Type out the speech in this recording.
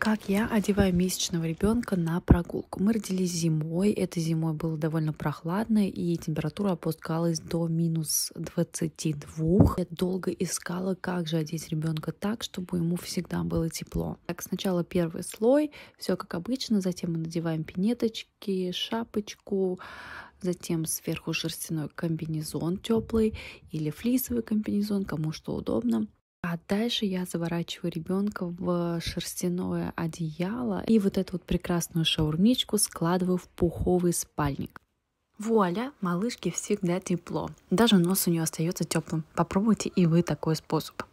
Как я одеваю месячного ребенка на прогулку? Мы родились зимой, этой зимой было довольно прохладно, и температура опускалась до минус 22. Я долго искала, как же одеть ребенка так, чтобы ему всегда было тепло. Так, сначала первый слой, все как обычно, затем мы надеваем пинеточки, шапочку, затем сверху шерстяной комбинезон теплый или флисовый комбинезон, кому что удобно. А дальше я заворачиваю ребенка в шерстяное одеяло и вот эту вот прекрасную шаурмичку складываю в пуховый спальник. Вуаля, малышке всегда тепло. Даже нос у нее остается теплым. Попробуйте и вы такой способ.